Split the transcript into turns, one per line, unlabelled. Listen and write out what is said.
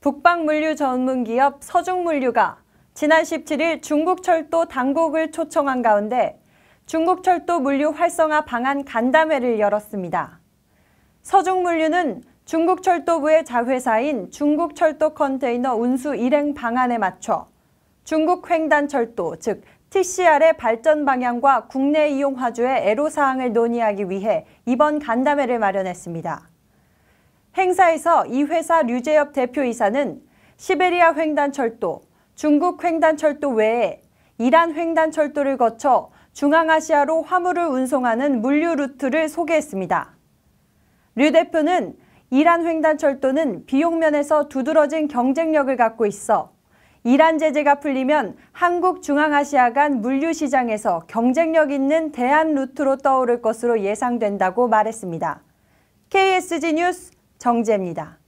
북방물류 전문기업 서중물류가 지난 17일 중국철도 당국을 초청한 가운데 중국철도 물류 활성화 방안 간담회를 열었습니다. 서중물류는 중국철도부의 자회사인 중국철도 컨테이너 운수 일행 방안에 맞춰 중국 횡단철도 즉 TCR의 발전 방향과 국내 이용 화주의 애로사항을 논의하기 위해 이번 간담회를 마련했습니다. 행사에서 이 회사 류재엽 대표이사는 시베리아 횡단철도, 중국 횡단철도 외에 이란 횡단철도를 거쳐 중앙아시아로 화물을 운송하는 물류 루트를 소개했습니다. 류 대표는 이란 횡단철도는 비용면에서 두드러진 경쟁력을 갖고 있어 이란 제재가 풀리면 한국 중앙아시아 간 물류 시장에서 경쟁력 있는 대한 루트로 떠오를 것으로 예상된다고 말했습니다. KSG 뉴스 정제입니다.